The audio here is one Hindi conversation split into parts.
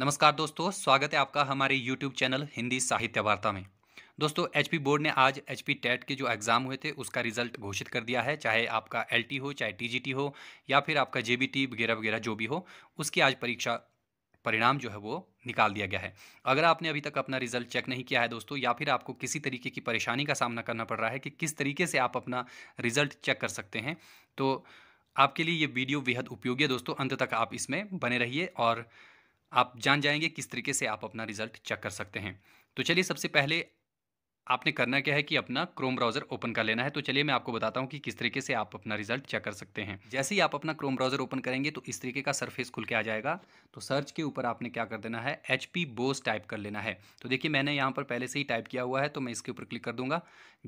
नमस्कार दोस्तों स्वागत है आपका हमारे YouTube चैनल हिंदी साहित्य वार्ता में दोस्तों एच बोर्ड ने आज एच पी टेट के जो एग्ज़ाम हुए थे उसका रिजल्ट घोषित कर दिया है चाहे आपका एल हो चाहे टी हो या फिर आपका जे वगैरह वगैरह जो भी हो उसकी आज परीक्षा परिणाम जो है वो निकाल दिया गया है अगर आपने अभी तक अपना रिजल्ट चेक नहीं किया है दोस्तों या फिर आपको किसी तरीके की परेशानी का सामना करना पड़ रहा है कि किस तरीके से आप अपना रिजल्ट चेक कर सकते हैं तो आपके लिए ये वीडियो बेहद उपयोगी है दोस्तों अंत तक आप इसमें बने रहिए और आप जान जाएंगे किस तरीके से आप अपना रिजल्ट चेक कर सकते हैं तो चलिए सबसे पहले आपने करना क्या है कि अपना क्रोम ब्राउजर ओपन कर लेना है तो चलिए मैं आपको बताता हूँ कि किस तरीके से आप अपना रिजल्ट चेक कर सकते हैं जैसे ही आप अपना क्रोम ब्राउजर ओपन करेंगे तो इस तरीके का सरफेस खुल के आ जाएगा तो सर्च के ऊपर आपने क्या कर देना है एच पी बोस टाइप कर लेना है तो देखिए मैंने यहाँ पर पहले से ही टाइप किया हुआ है तो मैं इसके ऊपर क्लिक कर दूंगा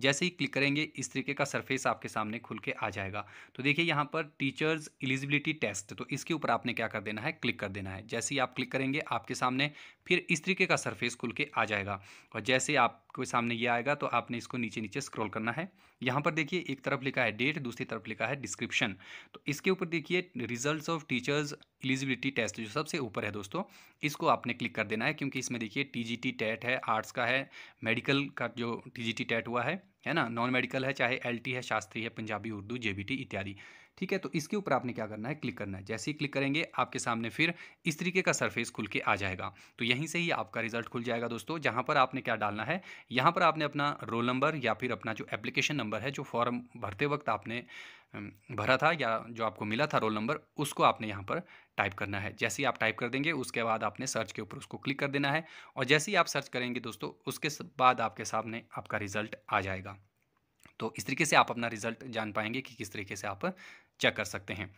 जैसे ही क्लिक करेंगे इस तरीके का सरफेस आपके सामने खुल के आ जाएगा तो देखिए यहाँ पर टीचर्स एलिजिबिलिटी टेस्ट तो इसके ऊपर आपने क्या कर देना है क्लिक कर देना है जैसे ही आप क्लिक करेंगे आपके सामने फिर इस तरीके का सरफेस खुल के आ जाएगा और जैसे आपके सामने ये आएगा तो आपने इसको नीचे नीचे स्क्रॉल करना है यहाँ पर देखिए एक तरफ लिखा है डेट दूसरी तरफ लिखा है डिस्क्रिप्शन तो इसके ऊपर देखिए results of teachers eligibility test जो सबसे ऊपर है दोस्तों इसको आपने क्लिक कर देना है क्योंकि इसमें देखिए टी टेट है आर्ट्स का है मेडिकल का जो टी टेट हुआ है है ना नॉन मेडिकल है चाहे एल है शास्त्री है पंजाबी उर्दू जे इत्यादि ठीक है तो इसके ऊपर आपने क्या करना है क्लिक करना है जैसे ही क्लिक करेंगे आपके सामने फिर इस तरीके का सरफेस खुल के आ जाएगा तो यहीं से ही आपका रिजल्ट खुल जाएगा दोस्तों जहाँ पर आपने क्या डालना है यहाँ पर आपने अपना रोल नंबर या फिर अपना जो एप्लीकेशन नंबर है जो फॉर्म भरते वक्त आपने भरा था या जो आपको मिला था रोल नंबर उसको आपने यहाँ पर टाइप करना है जैसे ही आप टाइप कर देंगे उसके बाद आपने सर्च के ऊपर उसको क्लिक कर देना है और जैसे ही आप सर्च करेंगे दोस्तों उसके बाद आपके सामने आपका रिजल्ट आ जाएगा तो इस तरीके से आप अपना रिज़ल्ट जान पाएंगे कि किस तरीके से आप चेक कर सकते हैं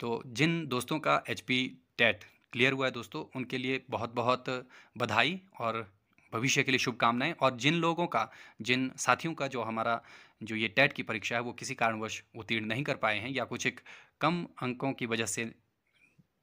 तो जिन दोस्तों का एच पी टेट क्लियर हुआ है दोस्तों उनके लिए बहुत बहुत बधाई और भविष्य के लिए शुभकामनाएं और जिन लोगों का जिन साथियों का जो हमारा जो ये टेट की परीक्षा है वो किसी कारणवश उत्तीर्ण नहीं कर पाए हैं या कुछ एक कम अंकों की वजह से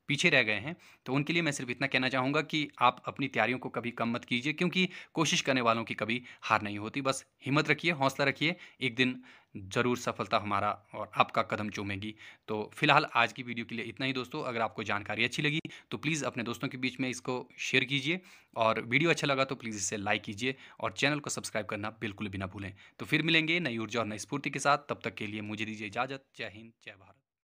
पीछे रह गए हैं तो उनके लिए मैं सिर्फ इतना कहना चाहूँगा कि आप अपनी तैयारियों को कभी कम मत कीजिए क्योंकि कोशिश करने वालों की कभी हार नहीं होती बस हिम्मत रखिए हौसला रखिए एक दिन ज़रूर सफलता हमारा और आपका कदम चूमेगी तो फिलहाल आज की वीडियो के लिए इतना ही दोस्तों अगर आपको जानकारी अच्छी लगी तो प्लीज़ अपने दोस्तों के बीच में इसको शेयर कीजिए और वीडियो अच्छा लगा तो प्लीज़ इसे लाइक कीजिए और चैनल को सब्सक्राइब करना बिल्कुल भी ना भूलें तो फिर मिलेंगे नई ऊर्जा और नई स्फूर्ति के साथ तब तक के लिए मुझे दीजिए इजाज़त जय हिंद जय भारत